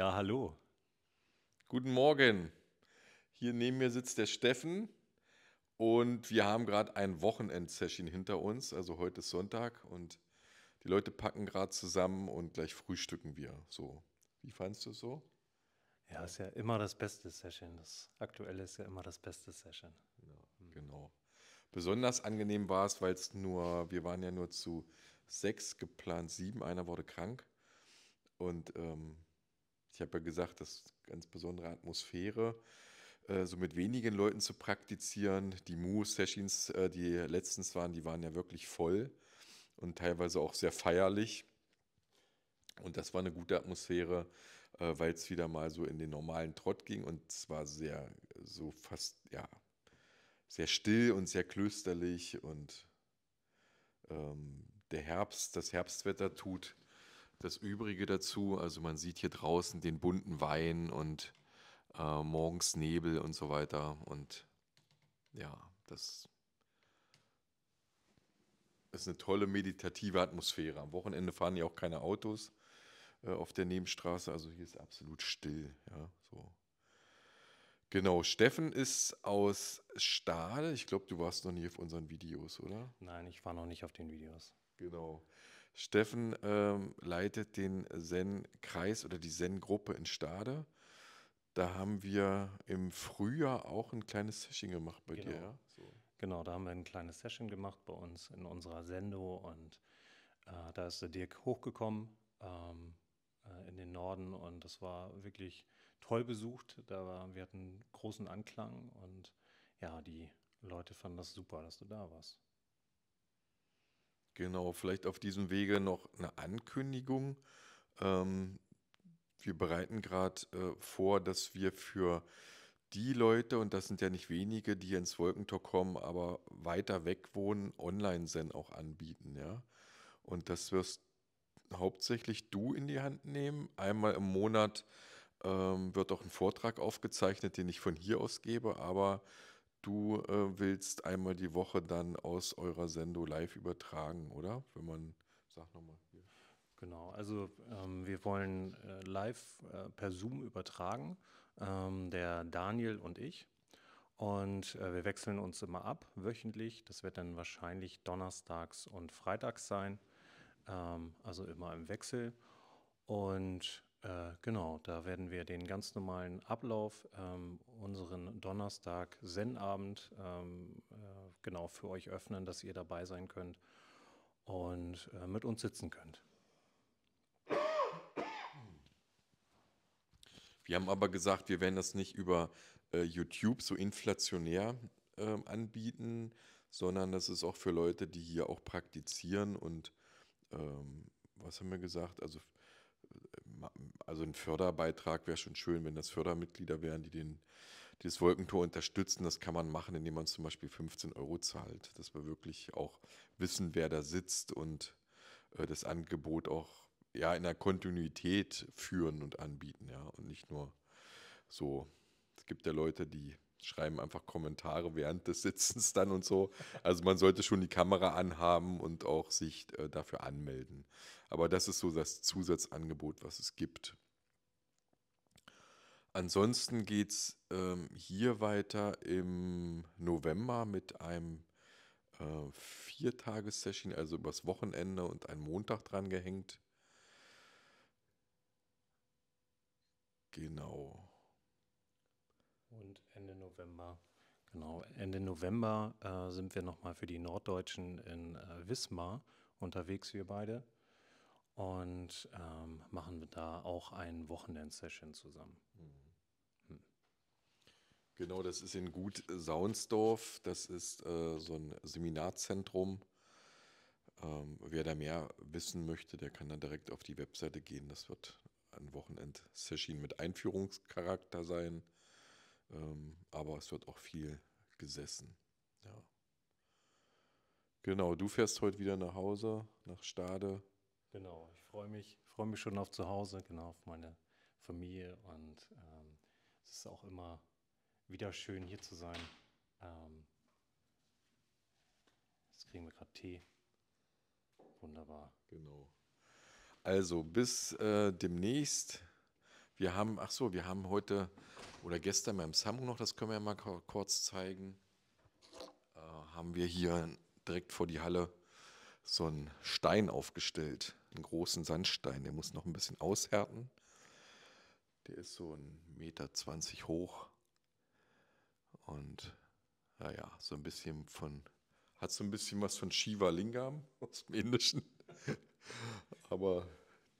Ja, hallo. Guten Morgen. Hier neben mir sitzt der Steffen und wir haben gerade ein Wochenendsession hinter uns. Also heute ist Sonntag und die Leute packen gerade zusammen und gleich frühstücken wir. So, wie fandest du es so? Ja, ist ja immer das beste Session. Das Aktuelle ist ja immer das beste Session. Ja, genau. Besonders angenehm war es, weil es nur, wir waren ja nur zu sechs geplant, sieben, einer wurde krank. Und ähm, ich habe ja gesagt, das ist eine ganz besondere Atmosphäre, äh, so mit wenigen Leuten zu praktizieren. Die Mu-Sessions, äh, die letztens waren, die waren ja wirklich voll und teilweise auch sehr feierlich. Und das war eine gute Atmosphäre, äh, weil es wieder mal so in den normalen Trott ging und es war sehr, so fast, ja, sehr still und sehr klösterlich und ähm, der Herbst, das Herbstwetter tut das Übrige dazu. Also man sieht hier draußen den bunten Wein und äh, morgens Nebel und so weiter. Und ja, das ist eine tolle meditative Atmosphäre. Am Wochenende fahren ja auch keine Autos äh, auf der Nebenstraße, also hier ist absolut still. Ja, so. Genau, Steffen ist aus Stade. Ich glaube, du warst noch nie auf unseren Videos, oder? Nein, ich war noch nicht auf den Videos. Genau. Steffen ähm, leitet den Zen-Kreis oder die Zen-Gruppe in Stade. Da haben wir im Frühjahr auch ein kleines Session gemacht bei genau. dir. Ja? So. Genau, da haben wir ein kleines Session gemacht bei uns in unserer Sendo und äh, da ist der Dirk hochgekommen ähm, äh, in den Norden und das war wirklich toll besucht. Da war, wir hatten großen Anklang und ja, die Leute fanden das super, dass du da warst. Genau, vielleicht auf diesem Wege noch eine Ankündigung. Ähm, wir bereiten gerade äh, vor, dass wir für die Leute, und das sind ja nicht wenige, die ins Wolkentor kommen, aber weiter weg wohnen, Online-Zen auch anbieten, ja. Und das wirst hauptsächlich du in die Hand nehmen. Einmal im Monat ähm, wird auch ein Vortrag aufgezeichnet, den ich von hier aus gebe, aber du äh, willst einmal die Woche dann aus eurer Sendung live übertragen, oder? Wenn man, sag nochmal hier. Genau, also ähm, wir wollen äh, live äh, per Zoom übertragen, ähm, der Daniel und ich. Und äh, wir wechseln uns immer ab wöchentlich. Das wird dann wahrscheinlich donnerstags und freitags sein, ähm, also immer im Wechsel. Und äh, genau, da werden wir den ganz normalen Ablauf, ähm, unseren Donnerstag-Zen-Abend, ähm, äh, genau für euch öffnen, dass ihr dabei sein könnt und äh, mit uns sitzen könnt. Wir haben aber gesagt, wir werden das nicht über äh, YouTube so inflationär ähm, anbieten, sondern das ist auch für Leute, die hier auch praktizieren und ähm, was haben wir gesagt? Also also ein Förderbeitrag wäre schon schön, wenn das Fördermitglieder wären, die den, dieses Wolkentor unterstützen. Das kann man machen, indem man zum Beispiel 15 Euro zahlt, dass wir wirklich auch wissen, wer da sitzt und äh, das Angebot auch ja, in der Kontinuität führen und anbieten, ja, und nicht nur so. Es gibt ja Leute, die schreiben einfach Kommentare während des Sitzens dann und so. Also man sollte schon die Kamera anhaben und auch sich äh, dafür anmelden. Aber das ist so das Zusatzangebot, was es gibt. Ansonsten geht es ähm, hier weiter im November mit einem äh, Viertages-Session, also übers Wochenende und einen Montag dran gehängt. Genau. Und Ende November. Genau, Ende November äh, sind wir nochmal für die Norddeutschen in äh, Wismar unterwegs, wir beide. Und ähm, machen wir da auch ein Wochenend-Session zusammen. Mhm. Hm. Genau, das ist in Gut Saunsdorf. Das ist äh, so ein Seminarzentrum. Ähm, wer da mehr wissen möchte, der kann dann direkt auf die Webseite gehen. Das wird ein Wochenend-Session mit Einführungscharakter sein ähm, aber es wird auch viel gesessen. Ja. Genau, du fährst heute wieder nach Hause, nach Stade. Genau, ich freue mich, freue mich schon auf zu Hause, genau, auf meine Familie und ähm, es ist auch immer wieder schön hier zu sein. Ähm, jetzt kriegen wir gerade Tee. Wunderbar. Genau. Also bis äh, demnächst. Wir haben, ach so, wir haben heute oder gestern beim Samu noch, das können wir ja mal kurz zeigen, äh, haben wir hier direkt vor die Halle so einen Stein aufgestellt, einen großen Sandstein. Der muss noch ein bisschen aushärten. Der ist so ein Meter 20 hoch und naja, so ein bisschen von, hat so ein bisschen was von Shiva Lingam aus dem Indischen, aber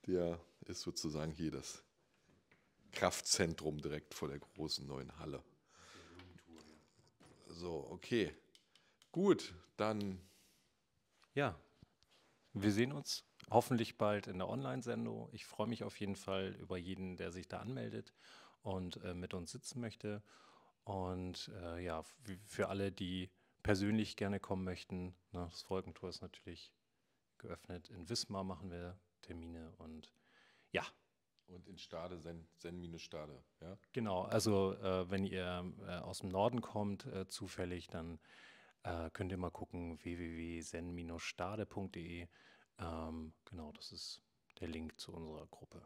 der ist sozusagen hier das Kraftzentrum direkt vor der großen neuen Halle. So, okay. Gut, dann. Ja, wir sehen uns hoffentlich bald in der Online-Sendung. Ich freue mich auf jeden Fall über jeden, der sich da anmeldet und äh, mit uns sitzen möchte. Und äh, ja, für alle, die persönlich gerne kommen möchten, ne, das Folgentor ist natürlich geöffnet. In Wismar machen wir Termine und ja, und in Stade, Sen, Sen Stade, ja? Genau, also äh, wenn ihr äh, aus dem Norden kommt, äh, zufällig, dann äh, könnt ihr mal gucken, www.sen-stade.de. Ähm, genau, das ist der Link zu unserer Gruppe.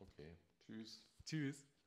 Okay, tschüss. Tschüss.